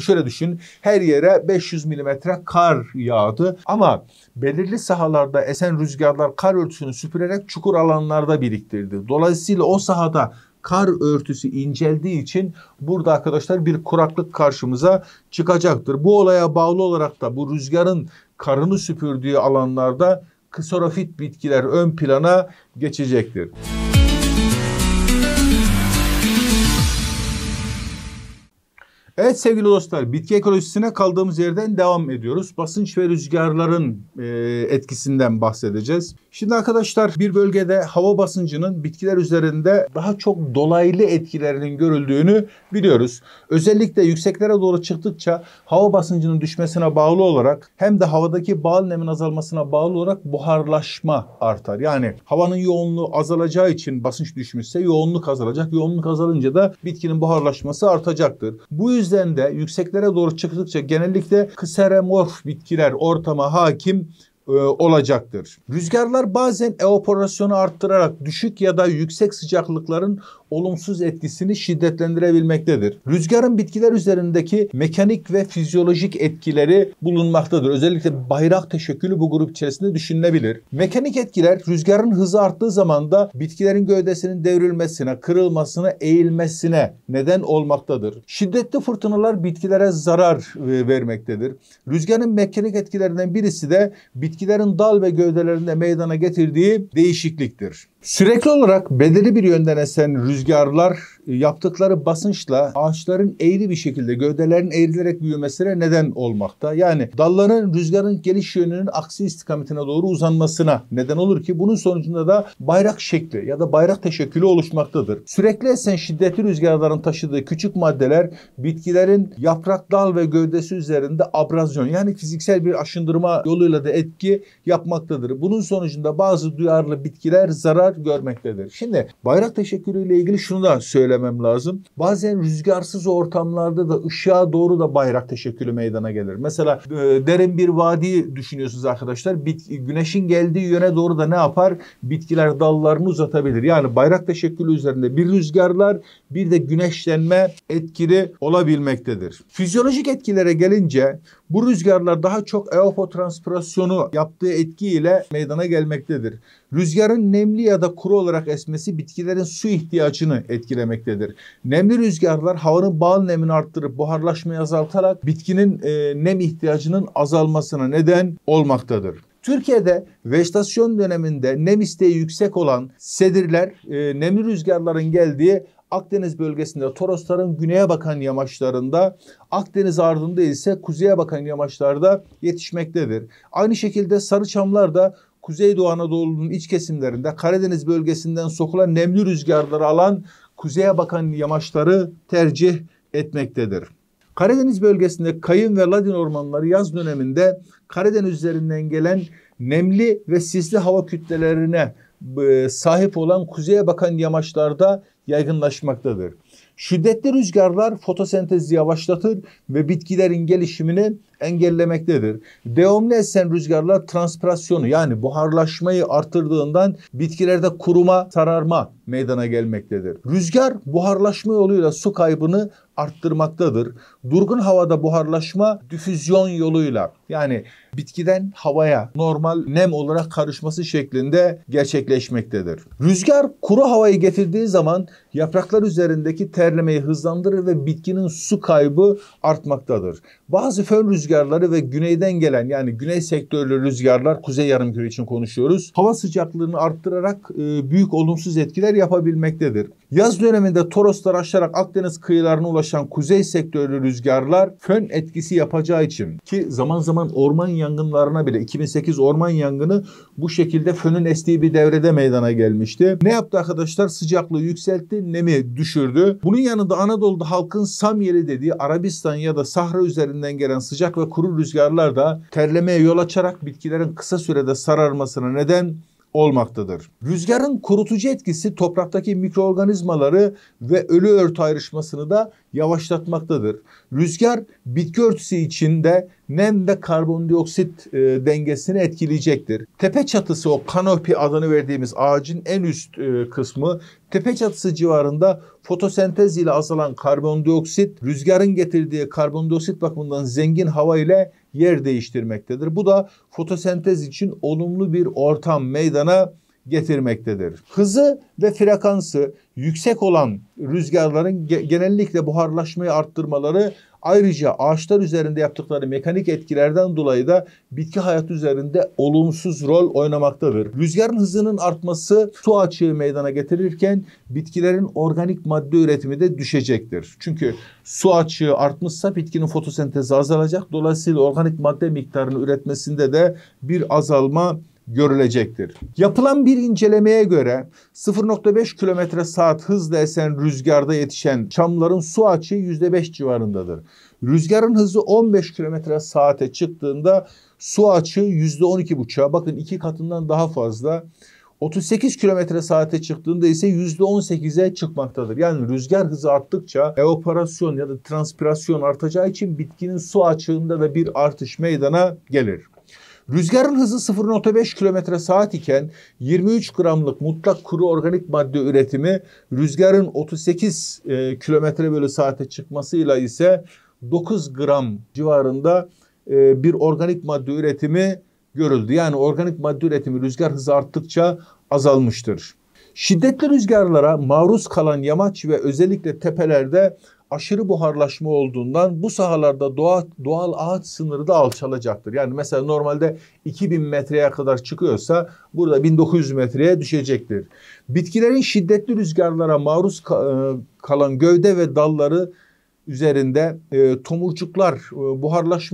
Şöyle düşün, her yere 500 milimetre kar yağdı ama belirli sahalarda esen rüzgarlar kar örtüsünü süpürerek çukur alanlarda biriktirdi. Dolayısıyla o sahada kar örtüsü inceldiği için burada arkadaşlar bir kuraklık karşımıza çıkacaktır. Bu olaya bağlı olarak da bu rüzgarın karını süpürdüğü alanlarda ksorofit bitkiler ön plana geçecektir. Evet sevgili dostlar bitki ekolojisine kaldığımız yerden devam ediyoruz. Basınç ve rüzgarların e, etkisinden bahsedeceğiz. Şimdi arkadaşlar bir bölgede hava basıncının bitkiler üzerinde daha çok dolaylı etkilerinin görüldüğünü biliyoruz. Özellikle yükseklere doğru çıktıkça hava basıncının düşmesine bağlı olarak hem de havadaki bal nemin azalmasına bağlı olarak buharlaşma artar. Yani havanın yoğunluğu azalacağı için basınç düşmüşse yoğunluk azalacak. Yoğunluk azalınca da bitkinin buharlaşması artacaktır. Bu yüzden yüzden de yükseklere doğru çıktıkça genellikle kseremorf bitkiler ortama hakim e, olacaktır. Rüzgarlar bazen evaporasyonu arttırarak düşük ya da yüksek sıcaklıkların olumsuz etkisini şiddetlendirebilmektedir. Rüzgarın bitkiler üzerindeki mekanik ve fizyolojik etkileri bulunmaktadır. Özellikle bayrak teşekkülü bu grup içerisinde düşünülebilir. Mekanik etkiler rüzgarın hızı arttığı zaman da bitkilerin gövdesinin devrilmesine, kırılmasına, eğilmesine neden olmaktadır. Şiddetli fırtınalar bitkilere zarar e, vermektedir. Rüzgarın mekanik etkilerinden birisi de bitkilerin dal ve gövdelerinde meydana getirdiği değişikliktir. Sürekli olarak belirli bir yönden esen rüzgarlar yaptıkları basınçla ağaçların eğri bir şekilde gövdelerin eğrilerek büyümesine neden olmakta. Yani dalların rüzgarın geliş yönünün aksi istikametine doğru uzanmasına neden olur ki bunun sonucunda da bayrak şekli ya da bayrak teşekkülü oluşmaktadır. Sürekli esen şiddetli rüzgarların taşıdığı küçük maddeler bitkilerin yaprak, dal ve gövdesi üzerinde abrazyon yani fiziksel bir aşındırma yoluyla da etki yapmaktadır. Bunun sonucunda bazı duyarlı bitkiler zarar görmektedir. Şimdi bayrak teşekkülü ile ilgili şunu da söyle söylemem lazım. Bazen rüzgarsız ortamlarda da ışığa doğru da bayrak teşekkülü meydana gelir. Mesela e, derin bir vadi düşünüyorsunuz arkadaşlar. güneşin geldiği yöne doğru da ne yapar? Bitkiler dallarını uzatabilir. Yani bayrak teşekkülü üzerinde bir rüzgarlar bir de güneşlenme etkili olabilmektedir. Fizyolojik etkilere gelince bu rüzgarlar daha çok evapotranspirasyonu yaptığı etkiyle meydana gelmektedir. Rüzgarın nemli ya da kuru olarak esmesi bitkilerin su ihtiyacını etkilemektedir etmektedir. Nemli rüzgarlar havanın bağın nemini arttırıp buharlaşmayı azaltarak bitkinin e, nem ihtiyacının azalmasına neden olmaktadır. Türkiye'de vejetasyon döneminde nem isteği yüksek olan sedirler e, nemli rüzgarların geldiği Akdeniz bölgesinde Torosların güneye bakan yamaçlarında, Akdeniz ardında ise kuzeye bakan yamaçlarda yetişmektedir. Aynı şekilde sarıçamlar da Kuzeydoğu Anadolu'nun iç kesimlerinde Karadeniz bölgesinden sokulan nemli rüzgarları alan kuzeye bakan yamaçları tercih etmektedir. Karadeniz bölgesinde kayın ve ladin ormanları yaz döneminde Karadeniz üzerinden gelen nemli ve sisli hava kütlelerine e, sahip olan kuzeye bakan yamaçlarda yaygınlaşmaktadır. Şiddetli rüzgarlar fotosentezi yavaşlatır ve bitkilerin gelişimini engellemektedir. Devamlı esen rüzgarlar transpirasyonu yani buharlaşmayı artırdığından bitkilerde kuruma, sararma meydana gelmektedir. Rüzgar buharlaşma yoluyla su kaybını arttırmaktadır. Durgun havada buharlaşma difüzyon yoluyla yani bitkiden havaya normal nem olarak karışması şeklinde gerçekleşmektedir. Rüzgar kuru havayı getirdiği zaman yapraklar üzerindeki terlemeyi hızlandırır ve bitkinin su kaybı artmaktadır. Bazı fön rüzgarları rüzgarları ve güneyden gelen yani güney sektörlü rüzgarlar kuzey yarımküre için konuşuyoruz. Hava sıcaklığını arttırarak e, büyük olumsuz etkiler yapabilmektedir. Yaz döneminde Toroslar aşarak Akdeniz kıyılarına ulaşan kuzey sektörlü rüzgarlar fön etkisi yapacağı için ki zaman zaman orman yangınlarına bile 2008 orman yangını bu şekilde fönün estiği bir devrede meydana gelmişti. Ne yaptı arkadaşlar? Sıcaklığı yükseltti, nemi düşürdü. Bunun yanında Anadolu'da halkın Samyeli dediği Arabistan ya da Sahra üzerinden gelen sıcak ve kuru rüzgarlar da terlemeye yol açarak bitkilerin kısa sürede sararmasına neden olmaktadır. Rüzgarın kurutucu etkisi topraktaki mikroorganizmaları ve ölü ört ayrışmasını da yavaşlatmaktadır. Rüzgar bitki örtüsü içinde nem ve karbondioksit e, dengesini etkileyecektir. Tepe çatısı o kanopi adını verdiğimiz ağacın en üst e, kısmı tepe çatısı civarında fotosentez ile azalan karbondioksit rüzgarın getirdiği karbondioksit bakımından zengin hava ile yer değiştirmektedir. Bu da fotosentez için olumlu bir ortam meydana getirmektedir. Hızı ve frekansı yüksek olan rüzgarların genellikle buharlaşmayı arttırmaları ayrıca ağaçlar üzerinde yaptıkları mekanik etkilerden dolayı da bitki hayatı üzerinde olumsuz rol oynamaktadır. Rüzgarın hızının artması su açığı meydana getirirken bitkilerin organik madde üretimi de düşecektir. Çünkü su açığı artmışsa bitkinin fotosentezi azalacak. Dolayısıyla organik madde miktarını üretmesinde de bir azalma görülecektir. Yapılan bir incelemeye göre 0.5 km saat hızla esen rüzgarda yetişen çamların su açığı %5 civarındadır. Rüzgarın hızı 15 km saate çıktığında su açığı %12.5'a bakın iki katından daha fazla. 38 km saate çıktığında ise %18'e çıkmaktadır. Yani rüzgar hızı arttıkça evaporasyon ya da transpirasyon artacağı için bitkinin su açığında da bir artış meydana gelir. Rüzgarın hızı 0.5 km saat iken 23 gramlık mutlak kuru organik madde üretimi rüzgarın 38 e, km bölü saate çıkmasıyla ise 9 gram civarında e, bir organik madde üretimi görüldü. Yani organik madde üretimi rüzgar hızı arttıkça azalmıştır. Şiddetli rüzgarlara maruz kalan yamaç ve özellikle tepelerde aşırı buharlaşma olduğundan bu sahalarda doğa, doğal ağaç sınırı da alçalacaktır. Yani mesela normalde 2000 metreye kadar çıkıyorsa burada 1900 metreye düşecektir. Bitkilerin şiddetli rüzgarlara maruz e, kalan gövde ve dalları üzerinde e, tomurcuklar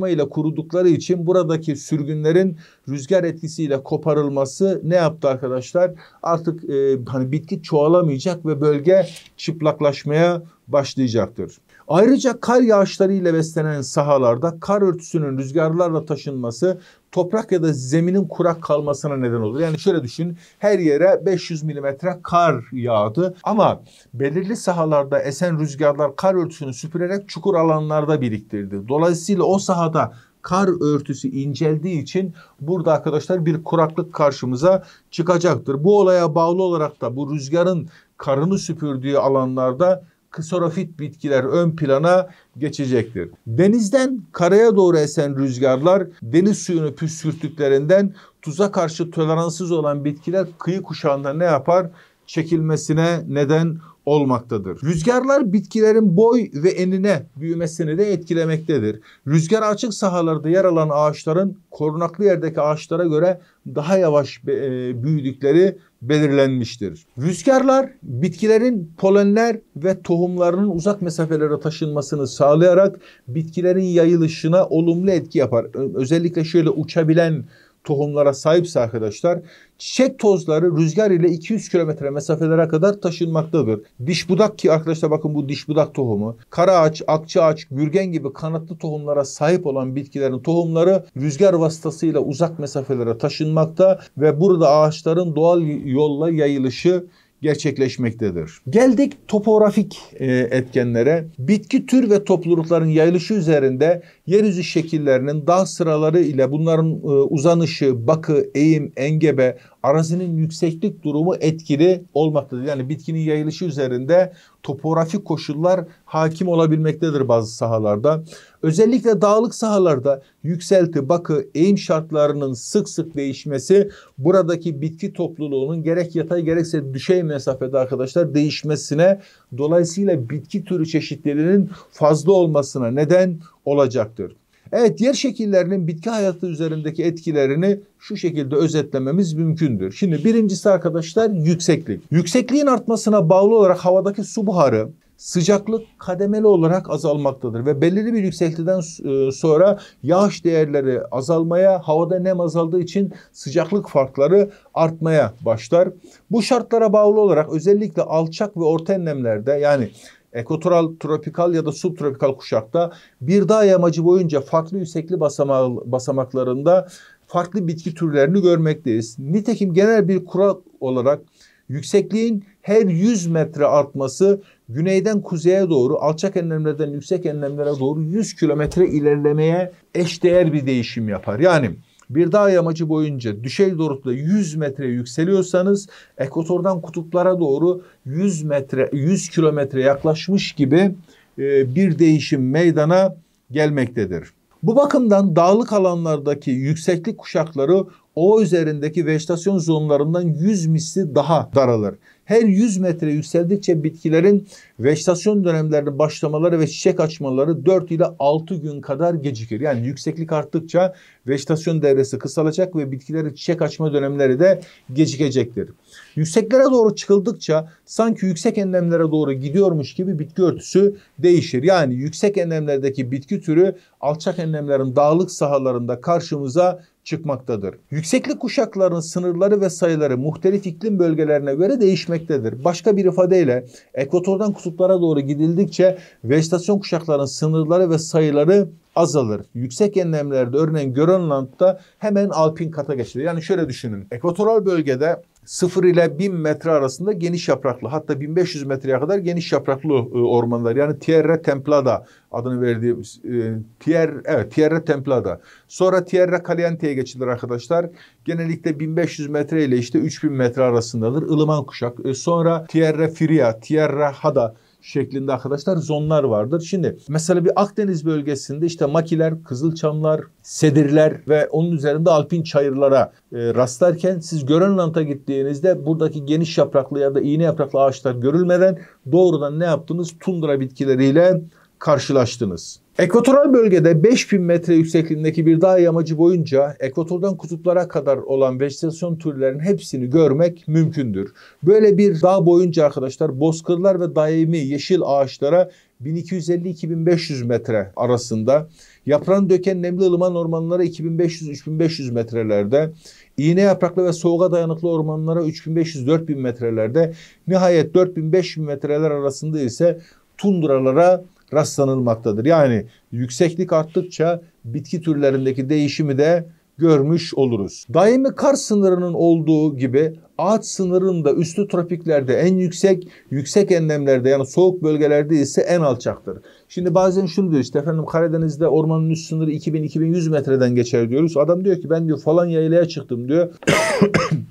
e, ile kurudukları için buradaki sürgünlerin rüzgar etkisiyle koparılması ne yaptı arkadaşlar? Artık e, hani bitki çoğalamayacak ve bölge çıplaklaşmaya başlayacaktır. Ayrıca kar yağışlarıyla beslenen sahalarda kar örtüsünün rüzgarlarla taşınması toprak ya da zeminin kurak kalmasına neden olur. Yani şöyle düşün her yere 500 milimetre kar yağdı ama belirli sahalarda esen rüzgarlar kar örtüsünü süpürerek çukur alanlarda biriktirdi. Dolayısıyla o sahada kar örtüsü inceldiği için burada arkadaşlar bir kuraklık karşımıza çıkacaktır. Bu olaya bağlı olarak da bu rüzgarın karını süpürdüğü alanlarda ksorofit bitkiler ön plana geçecektir. Denizden karaya doğru esen rüzgarlar deniz suyunu püskürttüklerinden tuza karşı toleranssız olan bitkiler kıyı kuşağında ne yapar? Çekilmesine neden olmaktadır. Rüzgarlar bitkilerin boy ve enine büyümesini de etkilemektedir. Rüzgar açık sahalarda yer alan ağaçların korunaklı yerdeki ağaçlara göre daha yavaş e, büyüdükleri belirlenmiştir. Rüzgarlar bitkilerin polenler ve tohumlarının uzak mesafelere taşınmasını sağlayarak bitkilerin yayılışına olumlu etki yapar. Özellikle şöyle uçabilen tohumlara sahipse arkadaşlar çiçek tozları rüzgar ile 200 kilometre mesafelere kadar taşınmaktadır. Diş budak ki arkadaşlar bakın bu diş budak tohumu. Kara ağaç, akça ağaç, bürgen gibi kanatlı tohumlara sahip olan bitkilerin tohumları rüzgar vasıtasıyla uzak mesafelere taşınmakta ve burada ağaçların doğal yolla yayılışı gerçekleşmektedir. Geldik topografik e, etkenlere. Bitki tür ve toplulukların yayılışı üzerinde yeryüzü şekillerinin dağ sıraları ile bunların e, uzanışı, bakı, eğim, engebe, arazinin yükseklik durumu etkili olmaktadır. Yani bitkinin yayılışı üzerinde topografik koşullar hakim olabilmektedir bazı sahalarda. Özellikle dağlık sahalarda yükselti, bakı, eğim şartlarının sık sık değişmesi buradaki bitki topluluğunun gerek yatay gerekse düşey mesafede arkadaşlar değişmesine dolayısıyla bitki türü çeşitlerinin fazla olmasına neden olacaktır. Evet yer şekillerinin bitki hayatı üzerindeki etkilerini şu şekilde özetlememiz mümkündür. Şimdi birincisi arkadaşlar yükseklik. Yüksekliğin artmasına bağlı olarak havadaki su buharı sıcaklık kademeli olarak azalmaktadır ve belirli bir yükseklikten e, sonra yağış değerleri azalmaya, havada nem azaldığı için sıcaklık farkları artmaya başlar. Bu şartlara bağlı olarak özellikle alçak ve orta enlemlerde yani ekvatoral, tropikal ya da subtropikal kuşakta bir dağ yamacı boyunca farklı yüksekli basama, basamaklarında farklı bitki türlerini görmekteyiz. Nitekim genel bir kural olarak yüksekliğin her 100 metre artması güneyden kuzeye doğru alçak enlemlerden yüksek enlemlere doğru 100 kilometre ilerlemeye eşdeğer bir değişim yapar. Yani bir dağ yamacı boyunca düşey doğrultuda 100 metre yükseliyorsanız ekvatordan kutuplara doğru 100 metre 100 kilometre yaklaşmış gibi e, bir değişim meydana gelmektedir. Bu bakımdan dağlık alanlardaki yükseklik kuşakları o üzerindeki vejetasyon zonlarından 100 misli daha daralır. Her 100 metre yükseldikçe bitkilerin vejetasyon dönemlerinin başlamaları ve çiçek açmaları 4 ile 6 gün kadar gecikir. Yani yükseklik arttıkça Vejetasyon devresi kısalacak ve bitkilerin çiçek açma dönemleri de gecikecektir. Yükseklere doğru çıkıldıkça sanki yüksek enlemlere doğru gidiyormuş gibi bitki örtüsü değişir. Yani yüksek enlemlerdeki bitki türü alçak enlemlerin dağlık sahalarında karşımıza çıkmaktadır. Yükseklik kuşaklarının sınırları ve sayıları muhtelif iklim bölgelerine göre değişmektedir. Başka bir ifadeyle ekvatordan kutuplara doğru gidildikçe vejetasyon kuşaklarının sınırları ve sayıları azalır. Yüksek enlemlerde örneğin Grönland'da hemen alpin kata geçilir. Yani şöyle düşünün. Ekvatoral bölgede 0 ile 1000 metre arasında geniş yapraklı hatta 1500 metreye kadar geniş yapraklı e, ormanlar. Yani Tierra Templada adını verdiğimiz e, Tier, evet, Tierra Templada. Sonra Tierra Caliente'ye geçilir arkadaşlar. Genellikle 1500 metre ile işte 3000 metre arasındadır ılıman kuşak. E, sonra Tierra Fria, Tierra Hada şeklinde arkadaşlar zonlar vardır. Şimdi mesela bir Akdeniz bölgesinde işte makiler, kızılçamlar, sedirler ve onun üzerinde alpin çayırlara e, rastlarken siz Grönland'a gittiğinizde buradaki geniş yapraklı ya da iğne yapraklı ağaçlar görülmeden doğrudan ne yaptınız? Tundra bitkileriyle karşılaştınız. Ekvatoral bölgede 5000 metre yüksekliğindeki bir dağ yamacı boyunca ekvatordan kutuplara kadar olan vejetasyon türlerinin hepsini görmek mümkündür. Böyle bir dağ boyunca arkadaşlar bozkırlar ve daimi yeşil ağaçlara 1250-2500 metre arasında, yaprağını döken nemli ılıman ormanlara 2500-3500 metrelerde, iğne yapraklı ve soğuğa dayanıklı ormanlara 3500-4000 metrelerde, nihayet 4000-5000 metreler arasında ise tundralara rastlanılmaktadır. Yani yükseklik arttıkça bitki türlerindeki değişimi de görmüş oluruz. Daimi kar sınırının olduğu gibi ağaç sınırında üstü tropiklerde en yüksek, yüksek enlemlerde yani soğuk bölgelerde ise en alçaktır. Şimdi bazen şunu diyor işte efendim Karadeniz'de ormanın üst sınırı 2000-2100 metreden geçer diyoruz. Adam diyor ki ben diyor falan yaylaya çıktım diyor.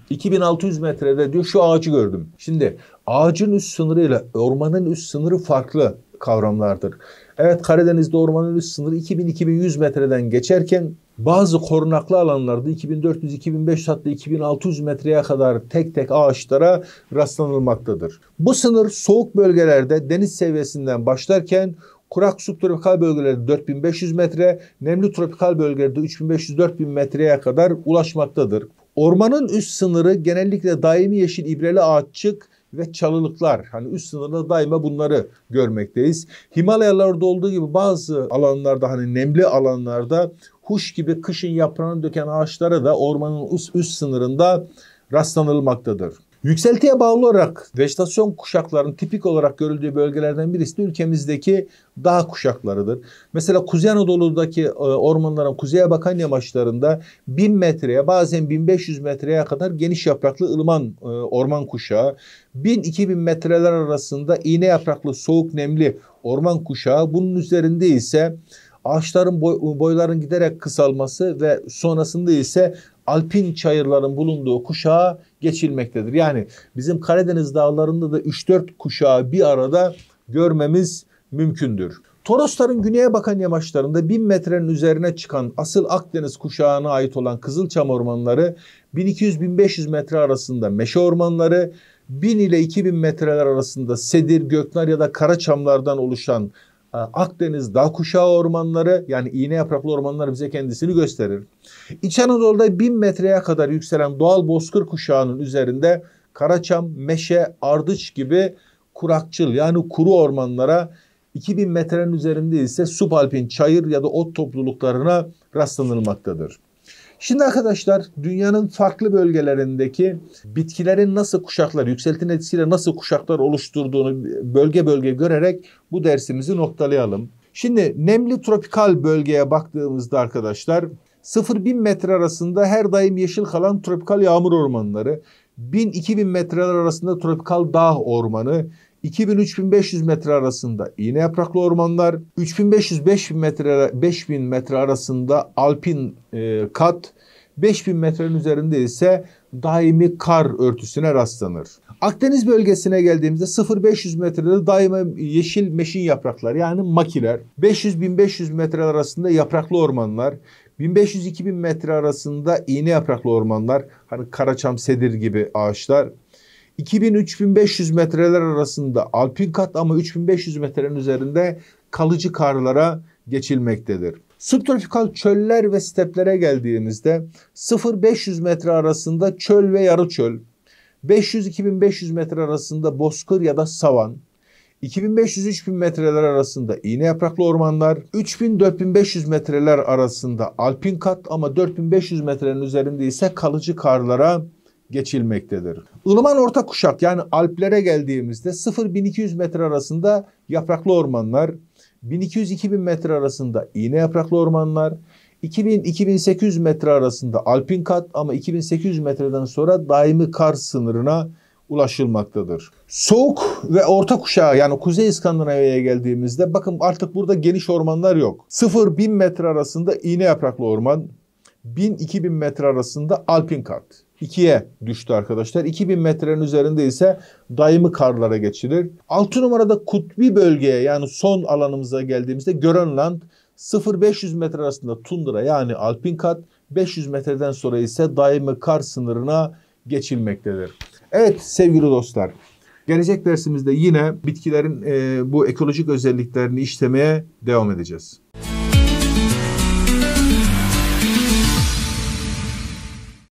2600 metrede diyor şu ağacı gördüm. Şimdi ağacın üst sınırıyla ormanın üst sınırı farklı kavramlardır. Evet Karadeniz'de ormanın üst sınırı 2000-2100 metreden geçerken bazı korunaklı alanlarda 2400, 2500 hatta 2600 metreye kadar tek tek ağaçlara rastlanılmaktadır. Bu sınır soğuk bölgelerde deniz seviyesinden başlarken kurak subtropikal bölgelerde 4500 metre, nemli tropikal bölgelerde 3500-4000 metreye kadar ulaşmaktadır. Ormanın üst sınırı genellikle daimi yeşil ibreli ağaççık ve çalılıklar. Hani üst sınırda daima bunları görmekteyiz. Himalayalarda olduğu gibi bazı alanlarda hani nemli alanlarda huş gibi kışın yaprağını döken ağaçlara da ormanın üst, üst sınırında rastlanılmaktadır. Yükseltiye bağlı olarak vejetasyon kuşaklarının tipik olarak görüldüğü bölgelerden birisi de ülkemizdeki dağ kuşaklarıdır. Mesela Kuzey Anadolu'daki e, ormanların kuzeye bakan yamaçlarında 1000 metreye bazen 1500 metreye kadar geniş yapraklı ılıman e, orman kuşağı, 1000-2000 metreler arasında iğne yapraklı soğuk nemli orman kuşağı, bunun üzerinde ise ağaçların boy, boyların giderek kısalması ve sonrasında ise alpin çayırların bulunduğu kuşağa geçilmektedir. Yani bizim Karadeniz dağlarında da 3-4 kuşağı bir arada görmemiz mümkündür. Torosların güneye bakan yamaçlarında 1000 metrenin üzerine çıkan asıl Akdeniz kuşağına ait olan Kızılçam ormanları 1200-1500 metre arasında meşe ormanları 1000 ile 2000 metreler arasında sedir, göknar ya da karaçamlardan oluşan ee, Akdeniz dağ kuşağı ormanları yani iğne yapraklı ormanlar bize kendisini gösterir. İç Anadolu'da 1000 metreye kadar yükselen doğal bozkır kuşağının üzerinde Karaçam, Meşe, Ardıç gibi kurakçıl yani kuru ormanlara 2000 metrenin üzerinde ise subalpin çayır ya da ot topluluklarına rastlanılmaktadır. Şimdi arkadaşlar dünyanın farklı bölgelerindeki bitkilerin nasıl kuşaklar, yükseltinin etkisiyle nasıl kuşaklar oluşturduğunu bölge bölge görerek bu dersimizi noktalayalım. Şimdi nemli tropikal bölgeye baktığımızda arkadaşlar 0-1000 metre arasında her daim yeşil kalan tropikal yağmur ormanları, 1000-2000 metreler arasında tropikal dağ ormanı, 2000-3500 metre arasında iğne yapraklı ormanlar, 3500-5000 metre 5000 metre arasında alpin e, kat, 5000 metrenin üzerinde ise daimi kar örtüsüne rastlanır. Akdeniz bölgesine geldiğimizde 0-500 metrede daima yeşil meşin yapraklar yani makiler, 500-1500 metre arasında yapraklı ormanlar, 1500-2000 metre arasında iğne yapraklı ormanlar, hani karaçam, sedir gibi ağaçlar, 2000-3500 metreler arasında alpin kat ama 3500 metrenin üzerinde kalıcı karlara geçilmektedir. Subtropikal çöller ve steplere geldiğimizde 0-500 metre arasında çöl ve yarı çöl, 500-2500 metre arasında bozkır ya da savan, 2500-3000 metreler arasında iğne yapraklı ormanlar, 3000-4500 metreler arasında alpin kat ama 4500 metrenin üzerinde ise kalıcı karlara geçilmektedir. Ilıman orta kuşak yani Alplere geldiğimizde 0-1200 metre arasında yapraklı ormanlar, 1200-2000 metre arasında iğne yapraklı ormanlar, 2000-2800 metre arasında alpin kat ama 2800 metreden sonra daimi kar sınırına ulaşılmaktadır. Soğuk ve orta kuşağı yani Kuzey İskandinavya'ya geldiğimizde bakın artık burada geniş ormanlar yok. 0-1000 metre arasında iğne yapraklı orman, 1000-2000 metre arasında alpin kat. 2'ye düştü arkadaşlar. 2000 metrenin üzerinde ise daimi karlara geçilir. 6 numarada kutbi bölgeye yani son alanımıza geldiğimizde Grönland 0-500 metre arasında tundra yani alpin kat 500 metreden sonra ise daimi kar sınırına geçilmektedir. Evet sevgili dostlar gelecek dersimizde yine bitkilerin e, bu ekolojik özelliklerini işlemeye devam edeceğiz.